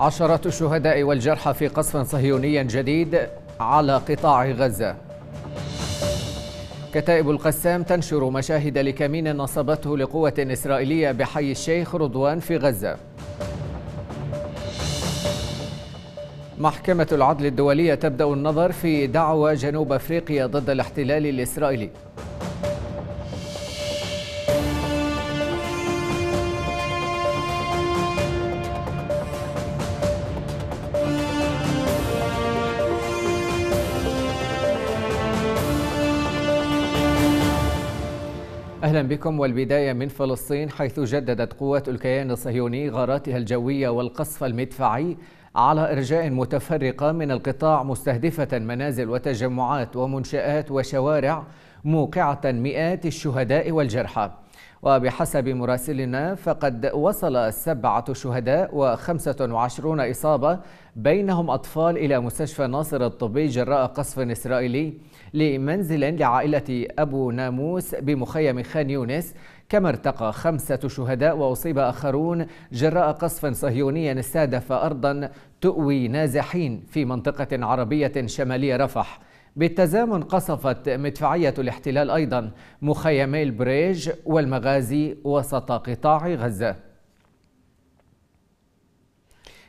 عشرات الشهداء والجرحى في قصف صهيوني جديد على قطاع غزة كتائب القسام تنشر مشاهد لكمين نصبته لقوة إسرائيلية بحي الشيخ رضوان في غزة محكمة العدل الدولية تبدأ النظر في دعوى جنوب أفريقيا ضد الاحتلال الإسرائيلي أهلا بكم والبداية من فلسطين حيث جددت قوات الكيان الصهيوني غاراتها الجوية والقصف المدفعي على إرجاء متفرقة من القطاع مستهدفة منازل وتجمعات ومنشآت وشوارع موقعة مئات الشهداء والجرحى وبحسب مراسلنا فقد وصل سبعة شهداء وخمسة وعشرون إصابة بينهم أطفال إلى مستشفى ناصر الطبي جراء قصف إسرائيلي لمنزل لعائلة أبو ناموس بمخيم خان يونس كما ارتقى خمسة شهداء وأصيب آخرون جراء قصف صهيوني استهدف أرضا تؤوي نازحين في منطقة عربية شمالية رفح بالتزامن قصفت مدفعية الاحتلال أيضا مخيمي البريج والمغازي وسط قطاع غزة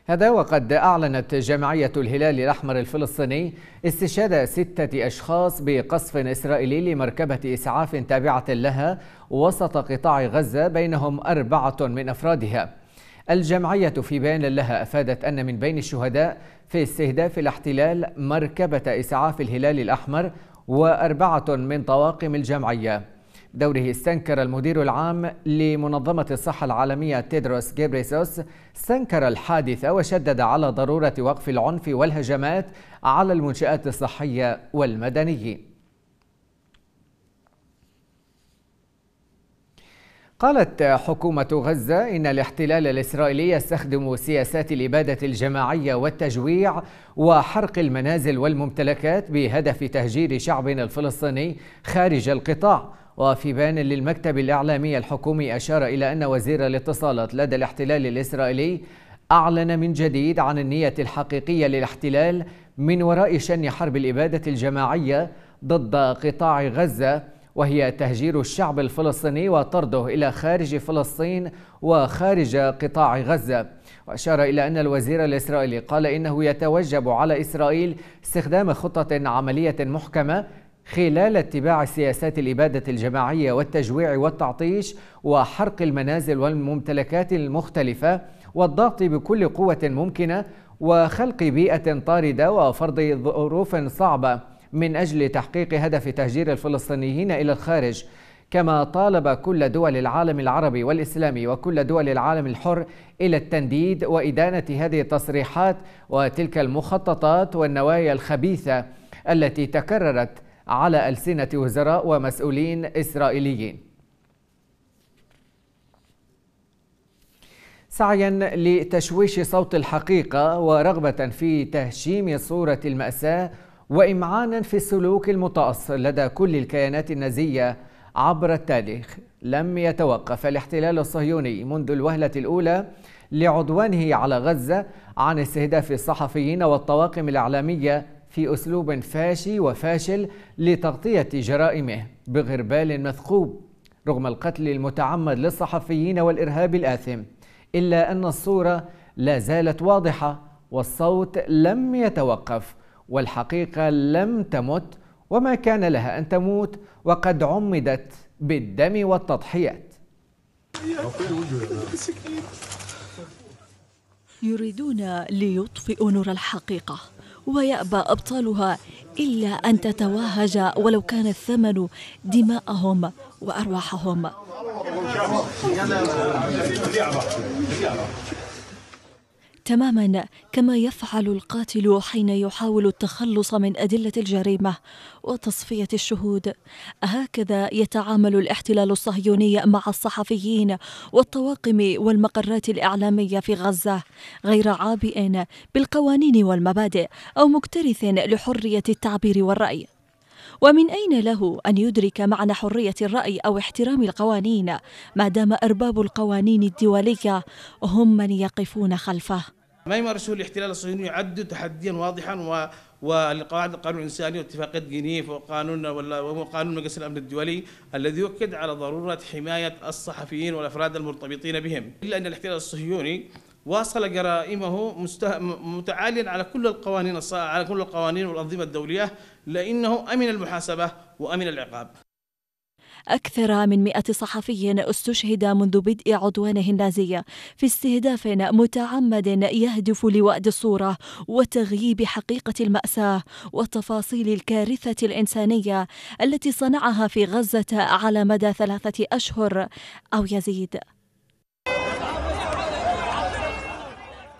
هذا وقد أعلنت جمعية الهلال الأحمر الفلسطيني استشهاد ستة أشخاص بقصف إسرائيلي لمركبة إسعاف تابعة لها وسط قطاع غزة بينهم أربعة من أفرادها الجمعية في بيان لها أفادت أن من بين الشهداء في استهداف الاحتلال مركبة إسعاف الهلال الأحمر وأربعة من طواقم الجمعية دوره استنكر المدير العام لمنظمة الصحة العالمية تيدروس جيبريسوس استنكر الحادث وشدد على ضرورة وقف العنف والهجمات على المنشآت الصحية والمدنيين قالت حكومة غزة إن الاحتلال الإسرائيلي يستخدم سياسات الإبادة الجماعية والتجويع وحرق المنازل والممتلكات بهدف تهجير شعبنا الفلسطيني خارج القطاع وفي بيان للمكتب الإعلامي الحكومي أشار إلى أن وزير الاتصالات لدى الاحتلال الإسرائيلي أعلن من جديد عن النية الحقيقية للاحتلال من وراء شن حرب الإبادة الجماعية ضد قطاع غزة وهي تهجير الشعب الفلسطيني وطرده إلى خارج فلسطين وخارج قطاع غزة وأشار إلى أن الوزير الإسرائيلي قال إنه يتوجب على إسرائيل استخدام خطة عملية محكمة خلال اتباع سياسات الإبادة الجماعية والتجويع والتعطيش وحرق المنازل والممتلكات المختلفة والضغط بكل قوة ممكنة وخلق بيئة طاردة وفرض ظروف صعبة من أجل تحقيق هدف تهجير الفلسطينيين إلى الخارج كما طالب كل دول العالم العربي والإسلامي وكل دول العالم الحر إلى التنديد وإدانة هذه التصريحات وتلك المخططات والنوايا الخبيثة التي تكررت على ألسنة وزراء ومسؤولين إسرائيليين سعيا لتشويش صوت الحقيقة ورغبة في تهشيم صورة المأساة وإمعانا في السلوك المتأصل لدى كل الكيانات النازية عبر التاريخ لم يتوقف الاحتلال الصهيوني منذ الوهلة الأولى لعدوانه على غزة عن استهداف الصحفيين والطواقم الإعلامية في أسلوب فاشي وفاشل لتغطية جرائمه بغربال مثقوب رغم القتل المتعمد للصحفيين والإرهاب الآثم إلا أن الصورة لا زالت واضحة والصوت لم يتوقف والحقيقة لم تمت وما كان لها أن تموت وقد عمدت بالدم والتضحيات يريدون ليطفئوا نور الحقيقة ويأبى أبطالها إلا أن تتوهج ولو كان الثمن دماءهم وأرواحهم تماما كما يفعل القاتل حين يحاول التخلص من أدلة الجريمة وتصفية الشهود هكذا يتعامل الاحتلال الصهيوني مع الصحفيين والطواقم والمقرات الإعلامية في غزة غير عابئ بالقوانين والمبادئ أو مكترث لحرية التعبير والرأي ومن أين له أن يدرك معنى حرية الرأي أو احترام القوانين ما دام أرباب القوانين الدولية هم من يقفون خلفه ما يمارسه الاحتلال الصهيوني يعد تحديا واضحا و والقواعد القانون الانساني واتفاقيه جنيف وقانون وقانون مجلس الامن الدولي الذي يؤكد على ضروره حمايه الصحفيين والافراد المرتبطين بهم الا ان الاحتلال الصهيوني واصل جرائمه متعاليا على كل القوانين على كل القوانين والأنظمة الدولية لأنه أمن المحاسبة وأمن العقاب أكثر من مئة صحفي استشهد منذ بدء عدوانه النازي في استهداف متعمد يهدف لوأد الصورة وتغييب حقيقة المأساة وتفاصيل الكارثة الإنسانية التي صنعها في غزة على مدى ثلاثة أشهر أو يزيد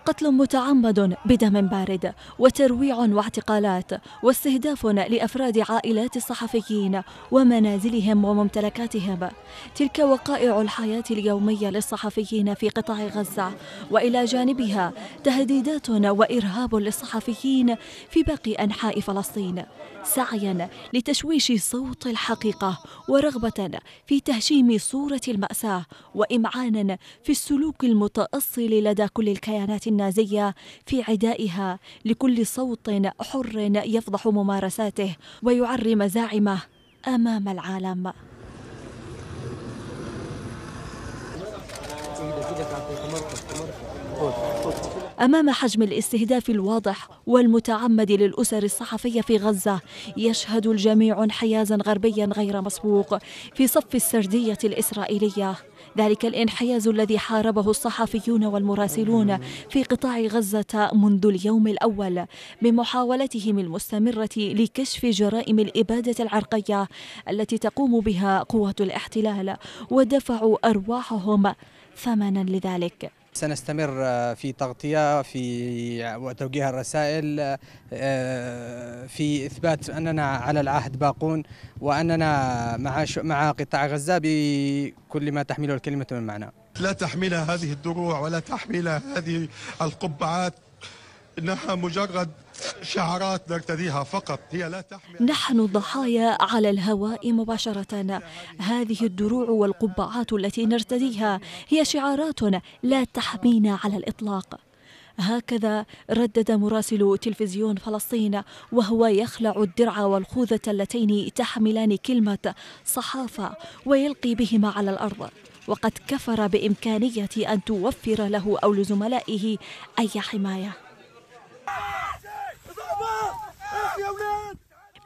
قتل متعمد بدم بارد وترويع واعتقالات واستهداف لافراد عائلات الصحفيين ومنازلهم وممتلكاتهم تلك وقائع الحياه اليوميه للصحفيين في قطاع غزه والى جانبها تهديدات وارهاب للصحفيين في باقي انحاء فلسطين سعيا لتشويش صوت الحقيقه ورغبه في تهشيم صوره الماساه وامعانا في السلوك المتاصل لدى كل الكيانات النازيه في عدائها لكل صوت حر يفضح ممارساته ويعري مزاعمه امام العالم Thank you. أمام حجم الاستهداف الواضح والمتعمد للأسر الصحفية في غزة يشهد الجميع انحيازا غربيا غير مسبوق في صف السردية الإسرائيلية ذلك الانحياز الذي حاربه الصحفيون والمراسلون في قطاع غزة منذ اليوم الأول بمحاولتهم المستمرة لكشف جرائم الإبادة العرقية التي تقوم بها قوة الاحتلال ودفعوا أرواحهم ثمنا لذلك سنستمر آه، في تغطية في وتوجيه الرسائل آه، آه، في إثبات أننا على العهد باقون وأننا مع مع قطاع غزة بكل ما تحمله الكلمة من معنى لا تحملها هذه الدروع ولا تحملها هذه القبعات إنها مجرد شعارات نرتديها فقط هي لا تحمل نحن الضحايا على الهواء مباشرة هذه الدروع والقبعات التي نرتديها هي شعارات لا تحمينا على الإطلاق هكذا ردد مراسل تلفزيون فلسطين وهو يخلع الدرع والخوذة اللتين تحملان كلمة صحافة ويلقي بهما على الأرض وقد كفر بإمكانية أن توفر له أو لزملائه أي حماية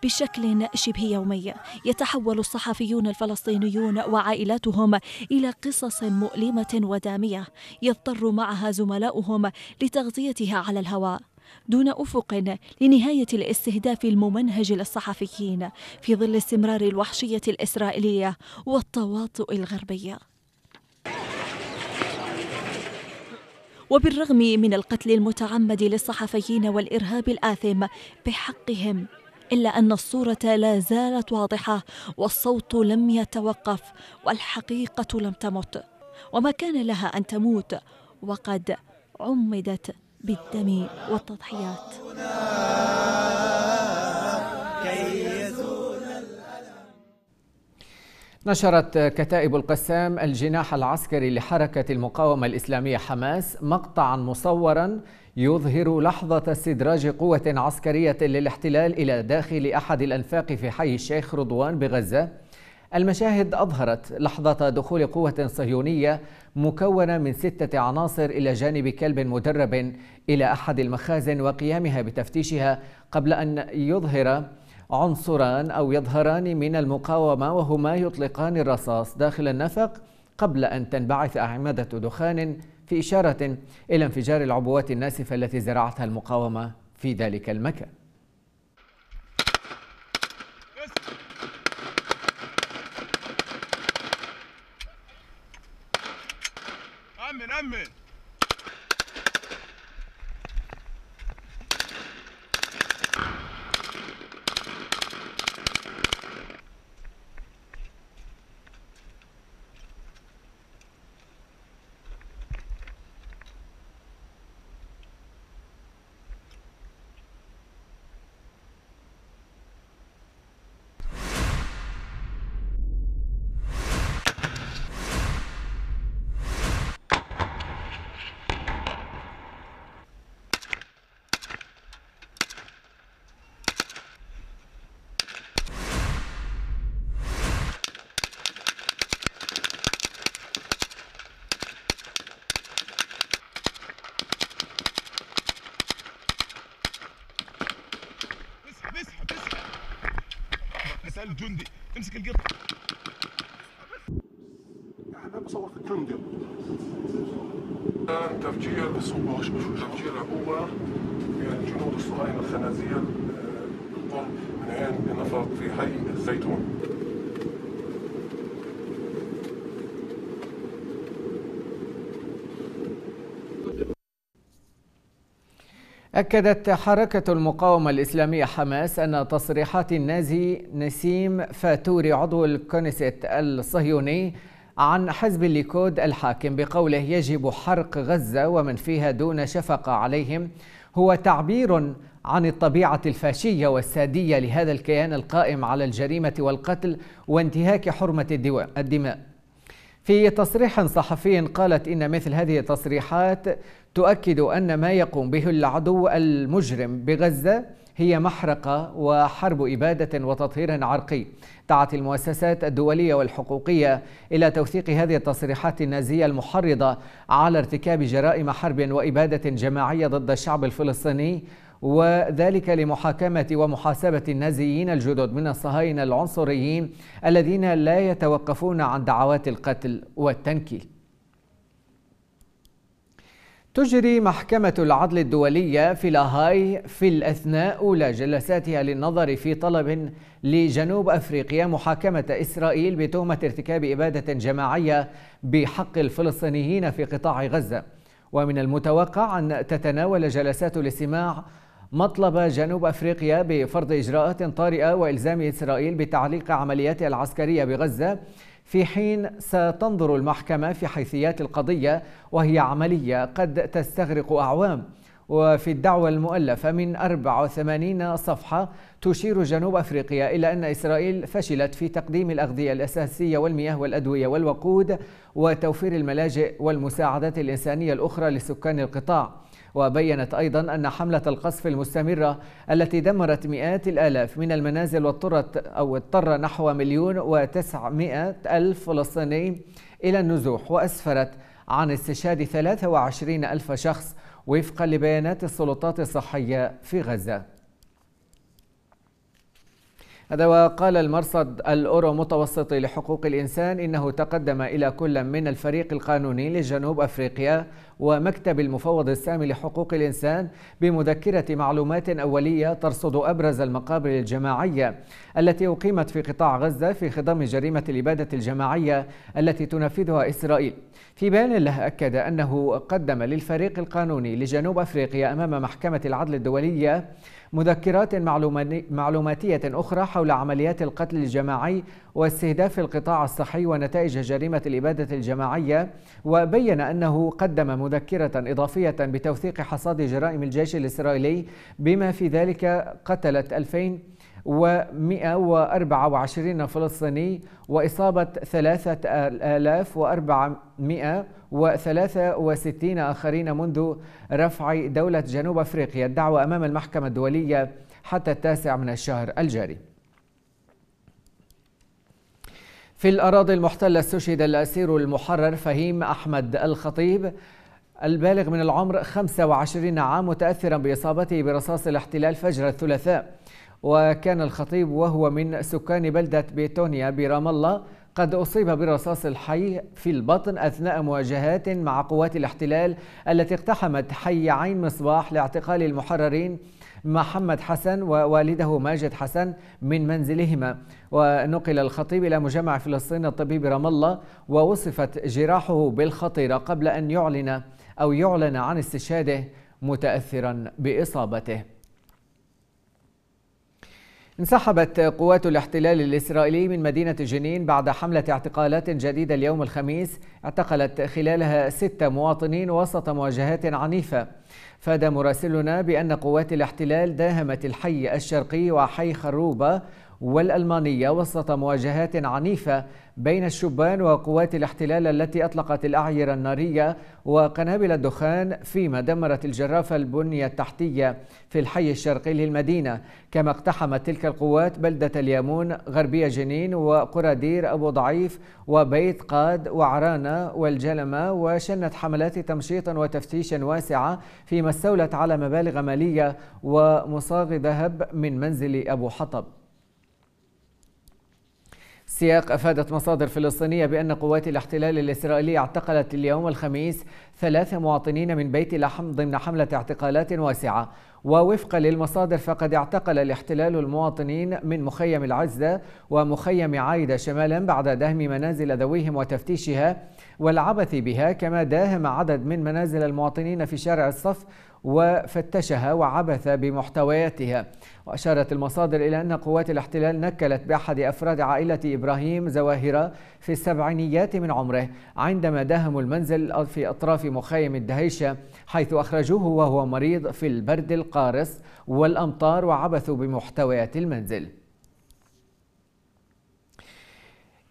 بشكل شبه يومي يتحول الصحفيون الفلسطينيون وعائلاتهم الى قصص مؤلمه وداميه يضطر معها زملاؤهم لتغطيتها على الهواء دون افق لنهايه الاستهداف الممنهج للصحفيين في ظل استمرار الوحشيه الاسرائيليه والتواطؤ الغربي وبالرغم من القتل المتعمد للصحفيين والإرهاب الآثم بحقهم إلا أن الصورة لا زالت واضحة والصوت لم يتوقف والحقيقة لم تمت وما كان لها أن تموت وقد عمدت بالدم والتضحيات نشرت كتائب القسام الجناح العسكري لحركة المقاومة الإسلامية حماس مقطعا مصورا يظهر لحظة استدراج قوة عسكرية للاحتلال إلى داخل أحد الأنفاق في حي الشيخ رضوان بغزة المشاهد أظهرت لحظة دخول قوة صهيونية مكونة من ستة عناصر إلى جانب كلب مدرب إلى أحد المخازن وقيامها بتفتيشها قبل أن يظهر عنصران أو يظهران من المقاومة وهما يطلقان الرصاص داخل النفق قبل أن تنبعث أعمدة دخان في إشارة إلى انفجار العبوات الناسفة التي زرعتها المقاومة في ذلك المكان أمن أمن الجندي امسك القط احنا بصور في الجندي تفجير بصوبة تفجير عبوه عقوبة الجنود يعني الصهاينة الخنازير بالقرب آه، من عين نفر في حي الزيتون أكدت حركة المقاومة الإسلامية حماس أن تصريحات النازي نسيم فاتوري عضو الكنيست الصهيوني عن حزب الليكود الحاكم بقوله يجب حرق غزة ومن فيها دون شفقة عليهم هو تعبير عن الطبيعة الفاشية والسادية لهذا الكيان القائم على الجريمة والقتل وانتهاك حرمة الدماء في تصريح صحفي قالت إن مثل هذه التصريحات تؤكد أن ما يقوم به العدو المجرم بغزة هي محرقة وحرب إبادة وتطهير عرقي دعت المؤسسات الدولية والحقوقية إلى توثيق هذه التصريحات النازية المحرضة على ارتكاب جرائم حرب وإبادة جماعية ضد الشعب الفلسطيني وذلك لمحاكمة ومحاسبة النازيين الجدد من الصهاينة العنصريين الذين لا يتوقفون عن دعوات القتل والتنكيل تجري محكمة العدل الدولية في لاهاي في الأثناء أولى جلساتها للنظر في طلب لجنوب أفريقيا محاكمة إسرائيل بتهمة ارتكاب إبادة جماعية بحق الفلسطينيين في قطاع غزة ومن المتوقع أن تتناول جلسات الاستماع مطلب جنوب أفريقيا بفرض إجراءات طارئة وإلزام إسرائيل بتعليق عملياتها العسكرية بغزة في حين ستنظر المحكمة في حيثيات القضية وهي عملية قد تستغرق أعوام وفي الدعوة المؤلفة من 84 صفحة تشير جنوب أفريقيا إلى أن إسرائيل فشلت في تقديم الأغذية الأساسية والمياه والأدوية والوقود وتوفير الملاجئ والمساعدات الإنسانية الأخرى لسكان القطاع وبينت أيضا أن حملة القصف المستمرة التي دمرت مئات الآلاف من المنازل واضطرت أو اضطر نحو مليون وتسعمائة ألف فلسطيني إلى النزوح وأسفرت عن استشهاد 23 ألف شخص وفقا لبيانات السلطات الصحية في غزة هذا وقال المرصد الأورو متوسطي لحقوق الإنسان إنه تقدم إلى كل من الفريق القانوني لجنوب أفريقيا ومكتب المفوض السامي لحقوق الإنسان بمذكرة معلومات أولية ترصد أبرز المقابر الجماعية التي أقيمت في قطاع غزة في خضم جريمة الإبادة الجماعية التي تنفذها إسرائيل في بيان له أكد أنه قدم للفريق القانوني لجنوب أفريقيا أمام محكمة العدل الدولية مذكرات معلوماتية أخرى حول عمليات القتل الجماعي واستهداف القطاع الصحي ونتائج جريمة الإبادة الجماعية وبين أنه قدم مذكرة إضافية بتوثيق حصاد جرائم الجيش الإسرائيلي بما في ذلك قتلت 2000 و124 فلسطيني وإصابة 3463 آخرين منذ رفع دولة جنوب أفريقيا الدعوة أمام المحكمة الدولية حتى التاسع من الشهر الجاري في الأراضي المحتلة استشهد الأسير المحرر فهيم أحمد الخطيب البالغ من العمر 25 عام متأثرا بإصابته برصاص الاحتلال فجر الثلاثاء وكان الخطيب وهو من سكان بلدة بيتونيا برام الله قد أصيب برصاص الحي في البطن أثناء مواجهات مع قوات الاحتلال التي اقتحمت حي عين مصباح لاعتقال المحررين محمد حسن ووالده ماجد حسن من منزلهما ونقل الخطيب إلى مجمع فلسطين الطبي برام الله ووصفت جراحه بالخطيرة قبل أن يعلن أو يعلن عن استشهاده متأثرا بإصابته انسحبت قوات الاحتلال الإسرائيلي من مدينة جنين بعد حملة اعتقالات جديدة اليوم الخميس اعتقلت خلالها ستة مواطنين وسط مواجهات عنيفة فاد مراسلنا بأن قوات الاحتلال داهمت الحي الشرقي وحي خروبة والألمانية وسط مواجهات عنيفة بين الشبان وقوات الاحتلال التي أطلقت الأعيرة النارية وقنابل الدخان فيما دمرت الجرافة البنية التحتية في الحي الشرقي للمدينة كما اقتحمت تلك القوات بلدة اليمون غربية جنين وقرى دير أبو ضعيف وبيت قاد وعرانة والجلمة وشنت حملات تمشيط وتفتيش واسعة فيما استولت على مبالغ مالية ومصاغ ذهب من منزل أبو حطب سياق أفادت مصادر فلسطينية بأن قوات الاحتلال الإسرائيلي اعتقلت اليوم الخميس ثلاث مواطنين من بيت لحم ضمن حملة اعتقالات واسعة ووفقا للمصادر فقد اعتقل الاحتلال المواطنين من مخيم العزة ومخيم عايدة شمالا بعد دهم منازل ذويهم وتفتيشها والعبث بها كما داهم عدد من منازل المواطنين في شارع الصف وفتشها وعبث بمحتوياتها وأشارت المصادر إلى أن قوات الاحتلال نكلت بأحد أفراد عائلة إبراهيم زواهرة في السبعينيات من عمره عندما داهموا المنزل في أطراف مخيم الدهيشة حيث أخرجوه وهو مريض في البرد القارس والأمطار وعبثوا بمحتويات المنزل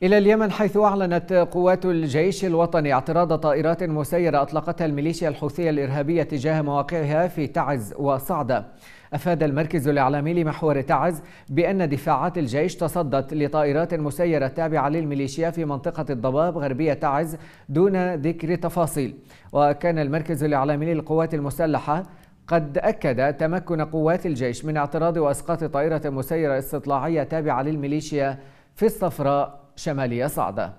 إلى اليمن حيث أعلنت قوات الجيش الوطني اعتراض طائرات مسيرة أطلقتها الميليشيا الحوثية الإرهابية تجاه مواقعها في تعز وصعدة أفاد المركز الإعلامي لمحور تعز بأن دفاعات الجيش تصدت لطائرات مسيرة تابعة للميليشيا في منطقة الضباب غربية تعز دون ذكر تفاصيل وكان المركز الإعلامي للقوات المسلحة قد أكد تمكن قوات الجيش من اعتراض وإسقاط طائرة مسيرة استطلاعية تابعة للميليشيا في الصفراء شمالية صعدة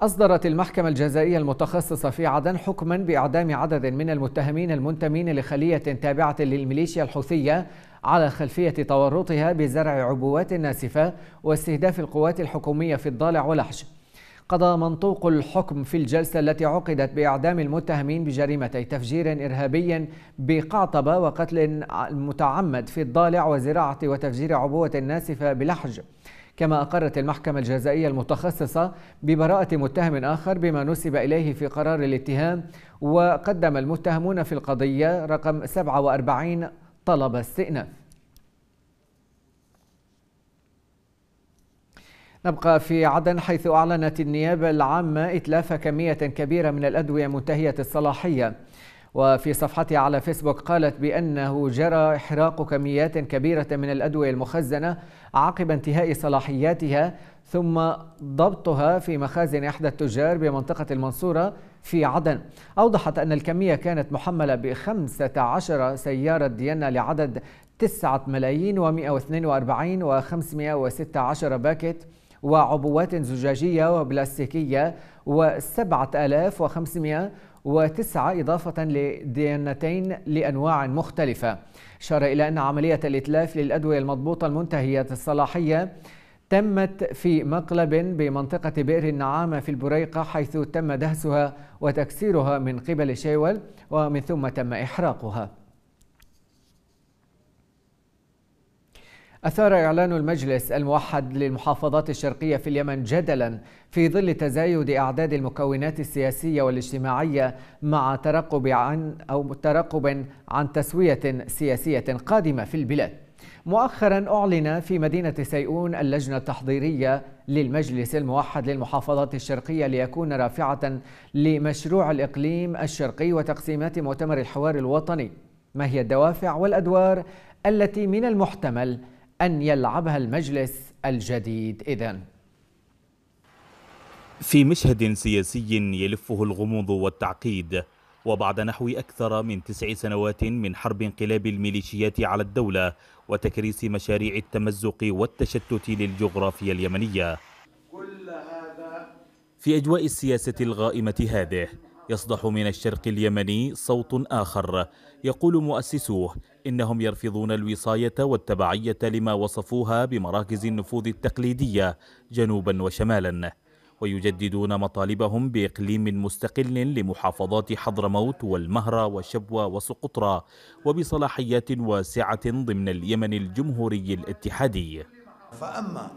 أصدرت المحكمة الجزائية المتخصصة في عدن حكما بإعدام عدد من المتهمين المنتمين لخلية تابعة للميليشيا الحوثية على خلفية تورطها بزرع عبوات ناسفة واستهداف القوات الحكومية في الضالع ولحش قضى منطوق الحكم في الجلسة التي عقدت بإعدام المتهمين بجريمتي تفجير إرهابي بقعطبة وقتل متعمد في الضالع وزراعة وتفجير عبوة ناسفة بلحج كما أقرت المحكمة الجزائية المتخصصة ببراءة متهم آخر بما نسب إليه في قرار الاتهام وقدم المتهمون في القضية رقم 47 طلب استئناف نبقى في عدن حيث أعلنت النيابة العامة إتلاف كمية كبيرة من الأدوية منتهية الصلاحية وفي صفحتها على فيسبوك قالت بأنه جرى إحراق كميات كبيرة من الأدوية المخزنة عقب انتهاء صلاحياتها ثم ضبطها في مخازن إحدى التجار بمنطقة المنصورة في عدن أوضحت أن الكمية كانت محملة ب 15 سيارة ديانا لعدد تسعة ملايين وأربعين وخمسمائة وستة عشر باكت وعبوات زجاجية وبلاستيكية و7500 وتسعة إضافة لديانتين لأنواع مختلفة أشار إلى أن عملية الإتلاف للأدوية المضبوطة المنتهية الصلاحية تمت في مقلب بمنطقة بئر النعامة في البريقة حيث تم دهسها وتكسيرها من قبل شيول ومن ثم تم إحراقها أثار إعلان المجلس الموحد للمحافظات الشرقية في اليمن جدلا في ظل تزايد أعداد المكونات السياسية والاجتماعية مع ترقب عن أو ترقب عن تسوية سياسية قادمة في البلاد. مؤخرا أعلن في مدينة سيئون اللجنة التحضيرية للمجلس الموحد للمحافظات الشرقية ليكون رافعة لمشروع الإقليم الشرقي وتقسيمات مؤتمر الحوار الوطني. ما هي الدوافع والأدوار التي من المحتمل أن يلعبها المجلس الجديد إذن في مشهد سياسي يلفه الغموض والتعقيد وبعد نحو أكثر من تسع سنوات من حرب انقلاب الميليشيات على الدولة وتكريس مشاريع التمزق والتشتت للجغرافيا اليمنية في أجواء السياسة الغائمة هذه يصدح من الشرق اليمني صوت آخر يقول مؤسسوه إنهم يرفضون الوصاية والتبعية لما وصفوها بمراكز النفوذ التقليدية جنوبا وشمالا ويجددون مطالبهم بإقليم مستقل لمحافظات حضرموت والمهرة وشبوة وسقطرى وبصلاحيات واسعة ضمن اليمن الجمهوري الاتحادي فأما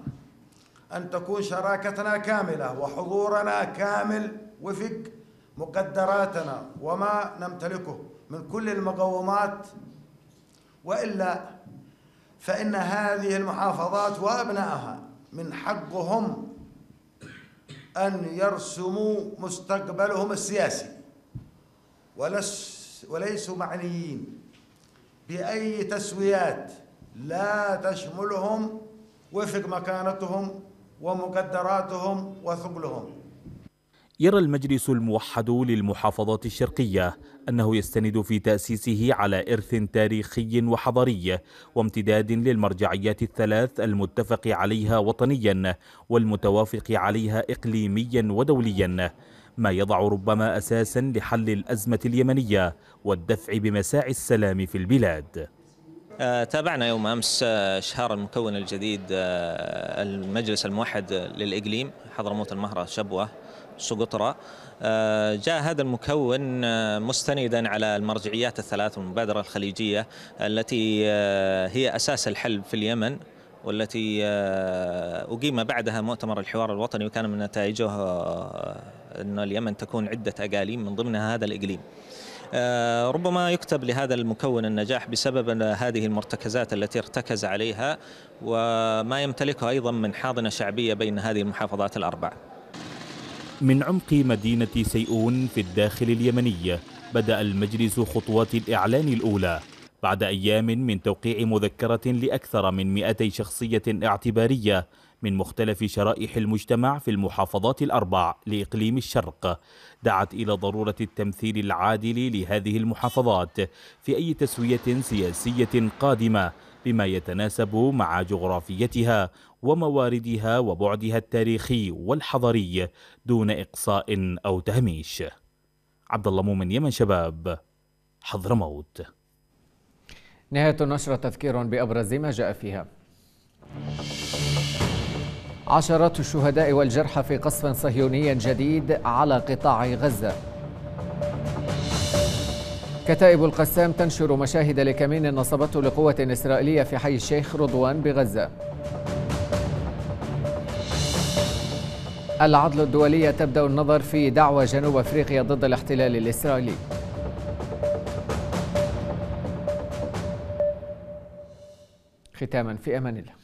أن تكون شراكتنا كاملة وحضورنا كامل وفق مقدراتنا وما نمتلكه من كل المقومات والا فان هذه المحافظات وابنائها من حقهم ان يرسموا مستقبلهم السياسي ولس وليسوا معنيين باي تسويات لا تشملهم وفق مكانتهم ومقدراتهم وثقلهم يرى المجلس الموحد للمحافظات الشرقية أنه يستند في تأسيسه على إرث تاريخي وحضاري وامتداد للمرجعيات الثلاث المتفق عليها وطنيا والمتوافق عليها إقليميا ودوليا ما يضع ربما أساسا لحل الأزمة اليمنية والدفع بمساعي السلام في البلاد آه، تابعنا يوم أمس آه، شهر المكون الجديد آه، المجلس الموحد للإقليم حضرموت المهرة شبوة سقطرى آه، جاء هذا المكون آه، مستندا على المرجعيات الثلاث والمبادرة الخليجية التي آه، هي أساس الحل في اليمن والتي أقيم بعدها مؤتمر الحوار الوطني وكان من نتائجه أن اليمن تكون عدة أقاليم من ضمنها هذا الإقليم ربما يكتب لهذا المكون النجاح بسبب هذه المرتكزات التي ارتكز عليها وما يمتلكه أيضا من حاضنة شعبية بين هذه المحافظات الأربعة من عمق مدينة سيئون في الداخل اليمني بدأ المجلس خطوات الإعلان الأولى بعد أيام من توقيع مذكرة لأكثر من 200 شخصية اعتبارية من مختلف شرائح المجتمع في المحافظات الأربع لإقليم الشرق دعت إلى ضرورة التمثيل العادل لهذه المحافظات في أي تسوية سياسية قادمة بما يتناسب مع جغرافيتها ومواردها وبعدها التاريخي والحضري دون إقصاء أو تهميش عبد الله مؤمن يمن شباب حضرموت نهاية النشرة تذكير بأبرز ما جاء فيها عشرات الشهداء والجرحى في قصف صهيوني جديد على قطاع غزة كتائب القسام تنشر مشاهد لكمين نصبته لقوة إسرائيلية في حي الشيخ رضوان بغزة العدل الدولية تبدأ النظر في دعوى جنوب أفريقيا ضد الاحتلال الإسرائيلي ختاما في أمان الله